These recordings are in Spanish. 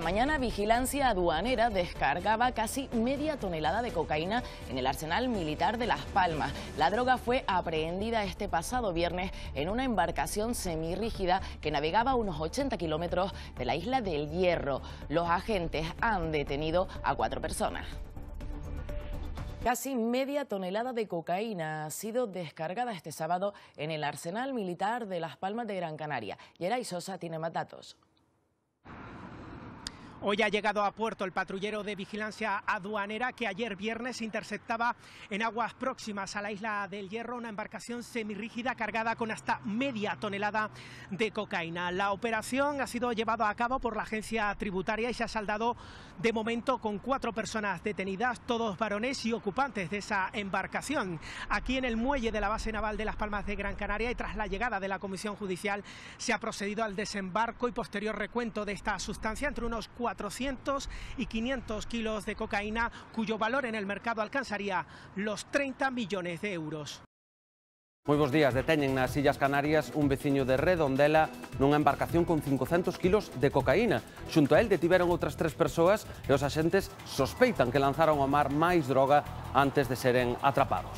mañana, Vigilancia Aduanera descargaba casi media tonelada de cocaína en el arsenal militar de Las Palmas. La droga fue aprehendida este pasado viernes en una embarcación semirrígida que navegaba unos 80 kilómetros de la isla del Hierro. Los agentes han detenido a cuatro personas. Casi media tonelada de cocaína ha sido descargada este sábado en el arsenal militar de Las Palmas de Gran Canaria. Yeray Sosa tiene más datos. Hoy ha llegado a puerto el patrullero de vigilancia aduanera que ayer viernes interceptaba en aguas próximas a la isla del Hierro una embarcación semirrígida cargada con hasta media tonelada de cocaína. La operación ha sido llevada a cabo por la agencia tributaria y se ha saldado de momento con cuatro personas detenidas, todos varones y ocupantes de esa embarcación. Aquí en el muelle de la base naval de Las Palmas de Gran Canaria y tras la llegada de la Comisión Judicial se ha procedido al desembarco y posterior recuento de esta sustancia entre unos cuatro 400 y 500 kilos de cocaína, cuyo valor en el mercado alcanzaría los 30 millones de euros. Muy buenos días, en las sillas Canarias un vecino de Redondela en una embarcación con 500 kilos de cocaína. Junto a él detiveron otras tres personas e los axentes sospeitan que lanzaron a mar más droga antes de seren atrapados.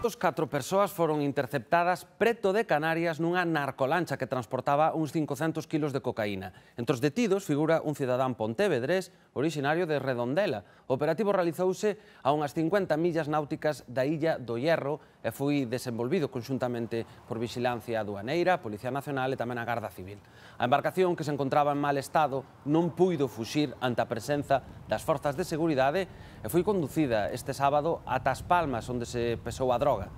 Os catro persoas foron interceptadas preto de Canarias nunha narcolancha que transportaba uns 500 kilos de cocaína. Entre os detidos figura un cidadán pontevedrés originario de Redondela. O operativo realizouse a unhas 50 millas náuticas da illa do Hierro e foi desenvolvido conxuntamente por Vixilancia Aduaneira, Policía Nacional e tamén a Garda Civil. A embarcación que se encontraba en mal estado non puido fuxir ante a presenza das forzas de seguridade e foi conducida este sábado ata as Palmas, onde se pesou a droga droga.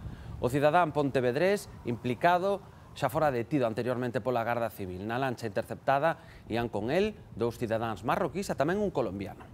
O cidadán pontevedrés implicado xa fora detido anteriormente pola Garda Civil. Na lancha interceptada ian con el dous cidadáns marroquís e tamén un colombiano.